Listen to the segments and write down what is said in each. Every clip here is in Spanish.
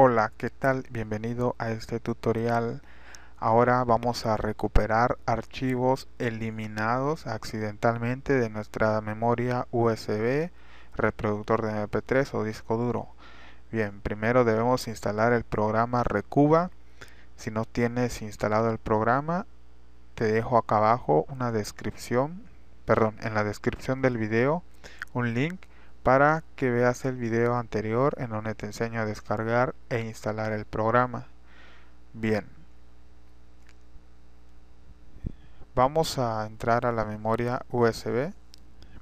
Hola, ¿qué tal? Bienvenido a este tutorial. Ahora vamos a recuperar archivos eliminados accidentalmente de nuestra memoria USB, reproductor de MP3 o disco duro. Bien, primero debemos instalar el programa Recuba. Si no tienes instalado el programa, te dejo acá abajo una descripción, perdón, en la descripción del video un link para que veas el video anterior en donde te enseño a descargar e instalar el programa. Bien, vamos a entrar a la memoria USB,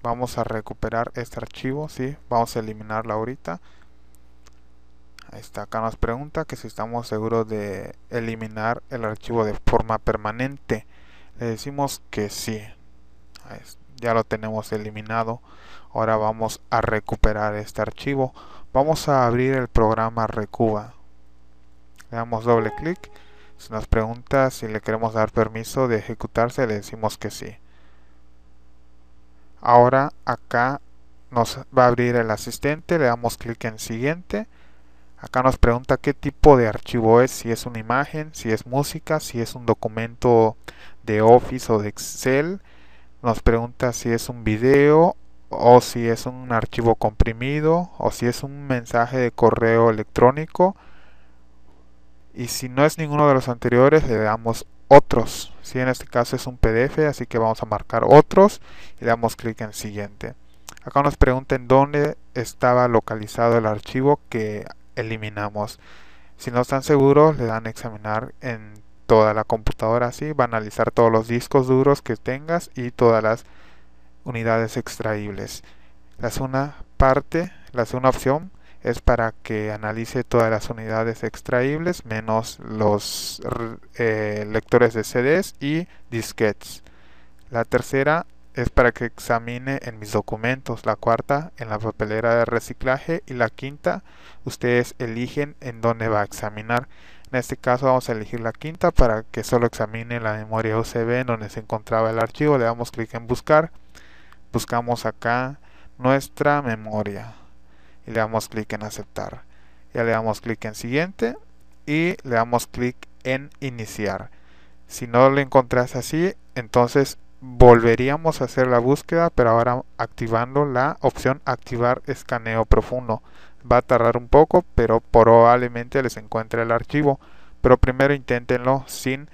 vamos a recuperar este archivo, ¿sí? vamos a eliminarlo ahorita. Ahí está, acá nos pregunta que si estamos seguros de eliminar el archivo de forma permanente. Le decimos que sí. Ahí está ya lo tenemos eliminado ahora vamos a recuperar este archivo vamos a abrir el programa recuba le damos doble clic si nos pregunta si le queremos dar permiso de ejecutarse le decimos que sí ahora acá nos va a abrir el asistente le damos clic en siguiente acá nos pregunta qué tipo de archivo es si es una imagen si es música si es un documento de office o de excel nos pregunta si es un video o si es un archivo comprimido o si es un mensaje de correo electrónico. Y si no es ninguno de los anteriores, le damos otros. Si en este caso es un PDF, así que vamos a marcar otros y damos clic en siguiente. Acá nos pregunta dónde estaba localizado el archivo que eliminamos. Si no están seguros, le dan examinar en toda la computadora así, va a analizar todos los discos duros que tengas y todas las unidades extraíbles. La segunda parte, la segunda opción es para que analice todas las unidades extraíbles menos los eh, lectores de CDs y disquetes. La tercera es para que examine en mis documentos, la cuarta en la papelera de reciclaje y la quinta ustedes eligen en dónde va a examinar. En este caso vamos a elegir la quinta para que solo examine la memoria USB en donde se encontraba el archivo. Le damos clic en buscar, buscamos acá nuestra memoria y le damos clic en aceptar. Ya le damos clic en siguiente y le damos clic en iniciar. Si no lo encontrás así, entonces volveríamos a hacer la búsqueda, pero ahora activando la opción activar escaneo profundo. Va a tardar un poco, pero probablemente les encuentre el archivo. Pero primero inténtenlo sin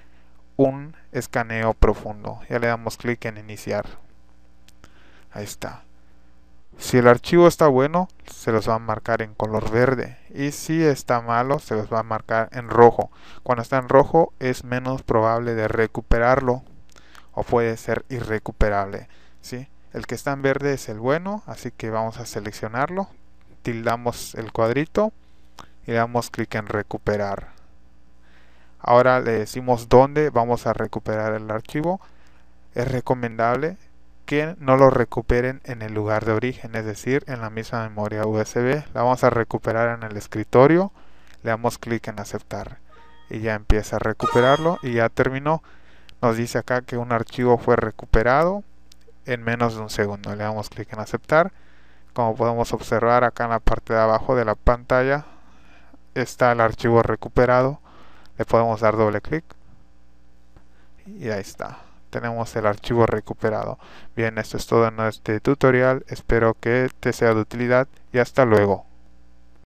un escaneo profundo. Ya le damos clic en iniciar. Ahí está. Si el archivo está bueno, se los va a marcar en color verde. Y si está malo, se los va a marcar en rojo. Cuando está en rojo, es menos probable de recuperarlo o puede ser irrecuperable. ¿sí? El que está en verde es el bueno, así que vamos a seleccionarlo, tildamos el cuadrito y le damos clic en recuperar. Ahora le decimos dónde vamos a recuperar el archivo. Es recomendable que no lo recuperen en el lugar de origen, es decir, en la misma memoria USB. La vamos a recuperar en el escritorio, le damos clic en aceptar y ya empieza a recuperarlo y ya terminó. Nos dice acá que un archivo fue recuperado en menos de un segundo. Le damos clic en aceptar. Como podemos observar acá en la parte de abajo de la pantalla está el archivo recuperado. Le podemos dar doble clic. Y ahí está. Tenemos el archivo recuperado. Bien, esto es todo en este tutorial. Espero que te sea de utilidad y hasta luego.